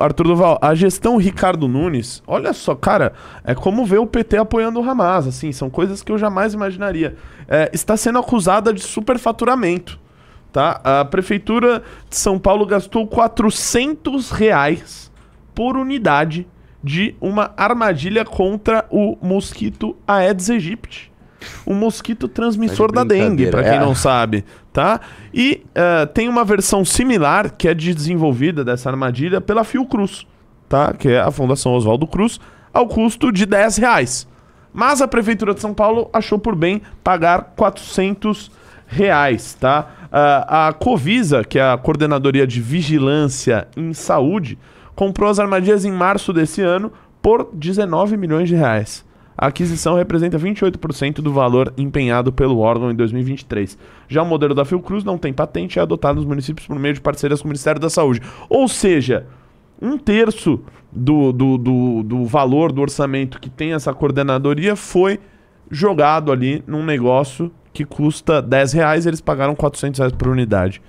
Arthur Duval, a gestão Ricardo Nunes, olha só, cara, é como ver o PT apoiando o Hamas, assim, são coisas que eu jamais imaginaria. É, está sendo acusada de superfaturamento, tá? A Prefeitura de São Paulo gastou 400 reais por unidade de uma armadilha contra o mosquito Aedes aegypti um mosquito transmissor tá da dengue, para quem é. não sabe, tá? E uh, tem uma versão similar que é desenvolvida dessa armadilha pela Fiocruz, tá? Que é a Fundação Oswaldo Cruz, ao custo de 10 reais. Mas a Prefeitura de São Paulo achou por bem pagar 400 reais, tá? Uh, a Covisa, que é a Coordenadoria de Vigilância em Saúde, comprou as armadilhas em março desse ano por 19 milhões de reais a aquisição representa 28% do valor empenhado pelo órgão em 2023. Já o modelo da Fiocruz não tem patente e é adotado nos municípios por meio de parcerias com o Ministério da Saúde. Ou seja, um terço do, do, do, do valor do orçamento que tem essa coordenadoria foi jogado ali num negócio que custa 10 reais, eles pagaram 400 reais por unidade.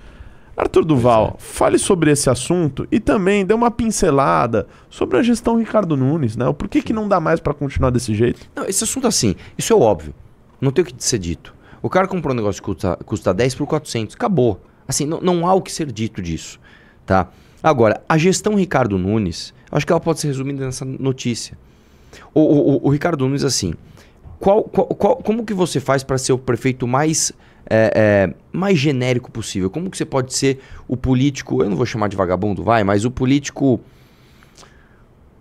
Arthur Duval, é. fale sobre esse assunto e também dê uma pincelada sobre a gestão Ricardo Nunes, né? O porquê que não dá mais para continuar desse jeito? Não, esse assunto assim, isso é óbvio. Não tem o que ser dito. O cara comprou um negócio que custa, custa 10 por 400, acabou. Assim, não, não há o que ser dito disso, tá? Agora, a gestão Ricardo Nunes, acho que ela pode ser resumida nessa notícia. O, o, o, o Ricardo Nunes, assim, qual, qual, qual, como que você faz para ser o prefeito mais é, é, mais genérico possível? Como que você pode ser o político, eu não vou chamar de vagabundo, vai, mas o político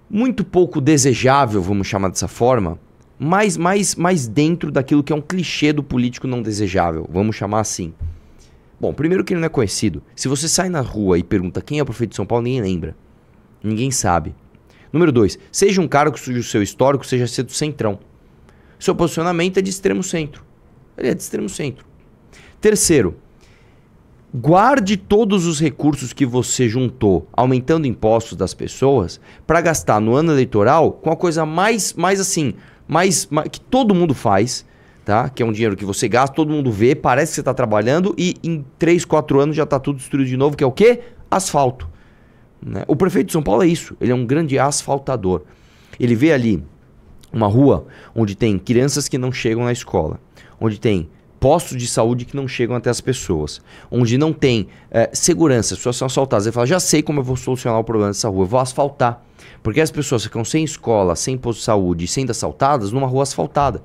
muito pouco desejável, vamos chamar dessa forma, mas mais, mais dentro daquilo que é um clichê do político não desejável, vamos chamar assim. Bom, primeiro que ele não é conhecido. Se você sai na rua e pergunta quem é o prefeito de São Paulo, ninguém lembra. Ninguém sabe. Número dois, seja um cara que seja o seu histórico, seja cedo centrão. Seu posicionamento é de extremo centro. Ele é de extremo centro. Terceiro, guarde todos os recursos que você juntou, aumentando impostos das pessoas, para gastar no ano eleitoral com a coisa mais, mais assim, mais, mais, que todo mundo faz, tá? Que é um dinheiro que você gasta, todo mundo vê, parece que você está trabalhando e em 3, 4 anos já está tudo destruído de novo, que é o quê? Asfalto. Né? O prefeito de São Paulo é isso, ele é um grande asfaltador. Ele vê ali uma rua onde tem crianças que não chegam na escola, onde tem postos de saúde que não chegam até as pessoas, onde não tem é, segurança, as pessoas são assaltadas. Ele fala, já sei como eu vou solucionar o problema dessa rua, eu vou asfaltar. Porque as pessoas ficam sem escola, sem posto de saúde, sendo assaltadas numa rua asfaltada.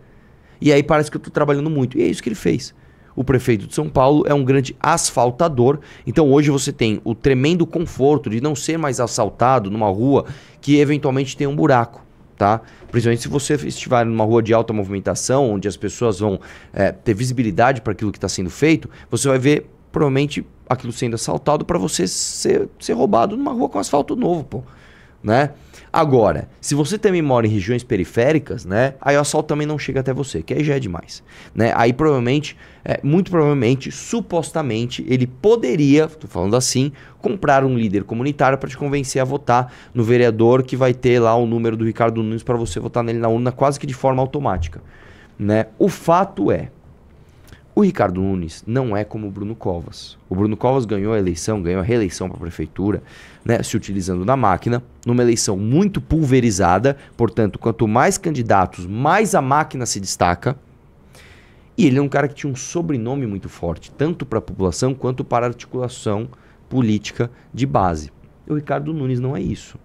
E aí parece que eu estou trabalhando muito. E é isso que ele fez. O prefeito de São Paulo é um grande asfaltador. Então hoje você tem o tremendo conforto de não ser mais assaltado numa rua que eventualmente tem um buraco tá? Principalmente se você estiver numa rua de alta movimentação, onde as pessoas vão é, ter visibilidade para aquilo que está sendo feito, você vai ver provavelmente aquilo sendo assaltado para você ser, ser roubado numa rua com asfalto novo, pô né? Agora, se você também mora em regiões periféricas, né? Aí o assalto também não chega até você, que aí já é demais, né? Aí provavelmente, é, muito provavelmente, supostamente, ele poderia, tô falando assim, comprar um líder comunitário para te convencer a votar no vereador que vai ter lá o número do Ricardo Nunes para você votar nele na urna quase que de forma automática, né? O fato é, o Ricardo Nunes não é como o Bruno Covas. O Bruno Covas ganhou a eleição, ganhou a reeleição para a prefeitura, né, se utilizando da máquina, numa eleição muito pulverizada, portanto, quanto mais candidatos, mais a máquina se destaca. E ele é um cara que tinha um sobrenome muito forte, tanto para a população quanto para a articulação política de base. O Ricardo Nunes não é isso.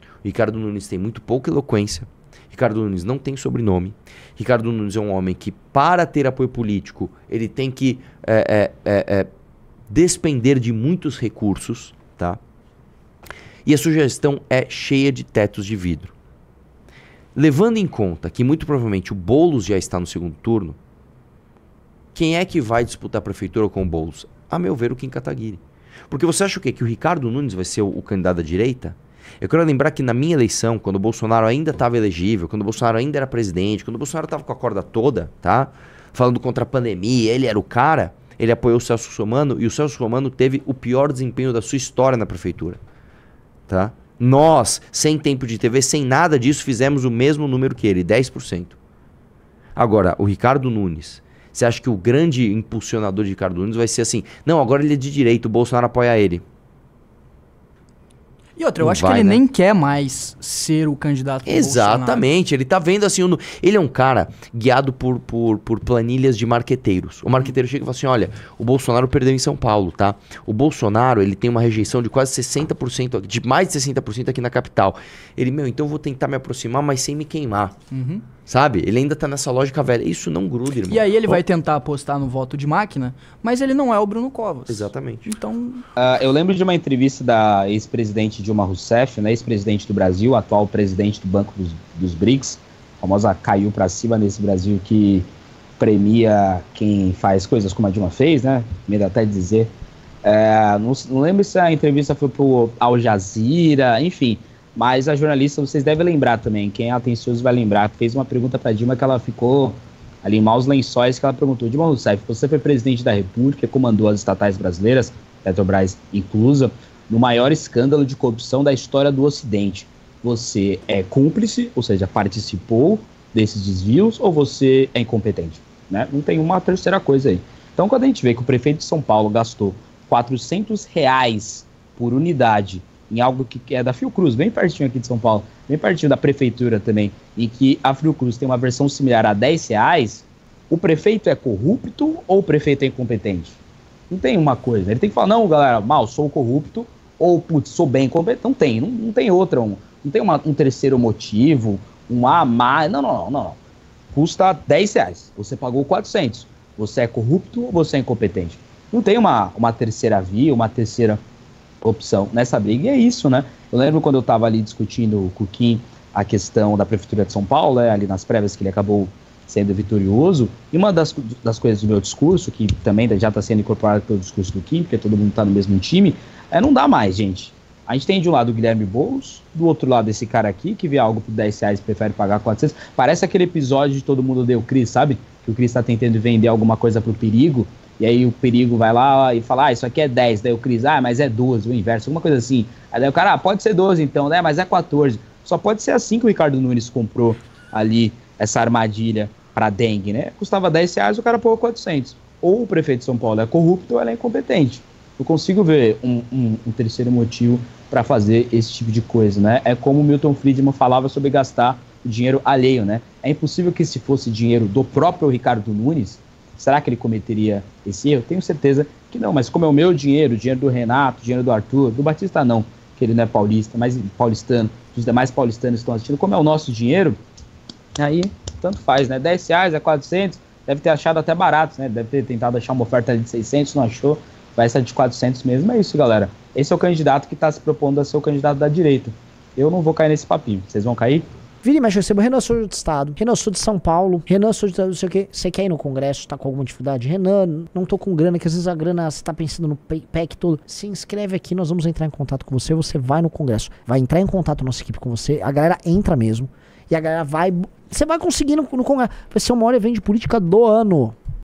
O Ricardo Nunes tem muito pouca eloquência, Ricardo Nunes não tem sobrenome. Ricardo Nunes é um homem que, para ter apoio político, ele tem que é, é, é, é, despender de muitos recursos, tá? E a sugestão é cheia de tetos de vidro. Levando em conta que muito provavelmente o Boulos já está no segundo turno, quem é que vai disputar a prefeitura com o Boulos? A meu ver, o Kim Kataguiri. Porque você acha o quê? Que o Ricardo Nunes vai ser o, o candidato à direita? Eu quero lembrar que na minha eleição, quando o Bolsonaro ainda estava elegível, quando o Bolsonaro ainda era presidente, quando o Bolsonaro estava com a corda toda, tá? Falando contra a pandemia, ele era o cara, ele apoiou o Celso Romano e o Celso Romano teve o pior desempenho da sua história na prefeitura, tá? Nós, sem tempo de TV, sem nada disso, fizemos o mesmo número que ele, 10%. Agora, o Ricardo Nunes, você acha que o grande impulsionador de Ricardo Nunes vai ser assim? Não, agora ele é de direito, o Bolsonaro apoia ele. E outra, eu acho vai, que ele né? nem quer mais ser o candidato Exatamente. Ele tá vendo assim. Um... Ele é um cara guiado por, por, por planilhas de marqueteiros. O marqueteiro chega e fala assim: olha, o Bolsonaro perdeu em São Paulo, tá? O Bolsonaro, ele tem uma rejeição de quase 60%, de mais de 60% aqui na capital. Ele, meu, então eu vou tentar me aproximar, mas sem me queimar. Uhum. Sabe? Ele ainda tá nessa lógica velha. Isso não gruda, irmão. E aí ele oh. vai tentar apostar no voto de máquina, mas ele não é o Bruno Covas. Exatamente. Então. Uh, eu lembro de uma entrevista da ex-presidente Dilma Rousseff, né, ex-presidente do Brasil, atual presidente do Banco dos, dos BRICS, famosa caiu para cima nesse Brasil que premia quem faz coisas como a Dilma fez, né? Medo até de dizer. É, não, não, lembro se a entrevista foi pro Al Jazeera, enfim. Mas a jornalista, vocês devem lembrar também, quem é atencioso vai lembrar, fez uma pergunta para Dilma que ela ficou ali em maus lençóis, que ela perguntou, Dilma Rousseff, você foi presidente da República, comandou as estatais brasileiras, Petrobras inclusa, no maior escândalo de corrupção da história do Ocidente. Você é cúmplice, ou seja, participou desses desvios, ou você é incompetente? Né? Não tem uma terceira coisa aí. Então, quando a gente vê que o prefeito de São Paulo gastou 400 reais por unidade em algo que é da Fiocruz, bem pertinho aqui de São Paulo, bem pertinho da prefeitura também, e que a Fiocruz tem uma versão similar a 10 reais, o prefeito é corrupto ou o prefeito é incompetente? Não tem uma coisa. Ele tem que falar, não, galera, mal, sou corrupto, ou putz, sou bem competente. Não tem, não, não tem outra, um, não tem uma, um terceiro motivo, um a mais. Não, não, não, não. Custa 10 reais, você pagou 400. Você é corrupto ou você é incompetente? Não tem uma, uma terceira via, uma terceira opção nessa briga, e é isso, né? Eu lembro quando eu estava ali discutindo com o Kim a questão da Prefeitura de São Paulo, né, ali nas prévias que ele acabou sendo vitorioso, e uma das, das coisas do meu discurso, que também já está sendo incorporada pelo discurso do Kim, porque todo mundo está no mesmo time, é, não dá mais, gente. A gente tem de um lado o Guilherme Boulos, do outro lado esse cara aqui que vê algo por 10 reais e prefere pagar 400. Parece aquele episódio de Todo Mundo Deu Cris, sabe? Que o Cris tá tentando vender alguma coisa pro Perigo, e aí o Perigo vai lá e fala, ah, isso aqui é 10. Daí o Cris, ah, mas é 12, o inverso, alguma coisa assim. Aí daí o cara, ah, pode ser 12 então, né? Mas é 14. Só pode ser assim que o Ricardo Nunes comprou ali essa armadilha para dengue, né? Custava 10 reais, o cara pô 400. Ou o prefeito de São Paulo é corrupto ou ela é incompetente eu consigo ver um, um, um terceiro motivo para fazer esse tipo de coisa, né? É como Milton Friedman falava sobre gastar o dinheiro alheio, né? É impossível que se fosse dinheiro do próprio Ricardo Nunes, será que ele cometeria esse erro? Tenho certeza que não, mas como é o meu dinheiro, o dinheiro do Renato, o dinheiro do Arthur, do Batista não, que ele não é paulista, mas paulistano, os demais paulistanos estão assistindo, como é o nosso dinheiro, aí tanto faz, né? 10 reais é 400, deve ter achado até barato, né? Deve ter tentado achar uma oferta de 600, não achou, vai sair de 400 mesmo, é isso, galera. Esse é o candidato que está se propondo a ser o candidato da direita. Eu não vou cair nesse papinho. Vocês vão cair? Vira mas eu recebo Renan Sul do Estado, Renan sou de São Paulo, Renan sou de não sei o quê. Você quer ir no Congresso, tá com alguma dificuldade? Renan, não tô com grana, que às vezes a grana você tá pensando no PEC todo. Se inscreve aqui, nós vamos entrar em contato com você, você vai no Congresso. Vai entrar em contato nossa equipe com você, a galera entra mesmo. E a galera vai. Você vai conseguir no, no Congresso. Vai ser o maior evento de política do ano.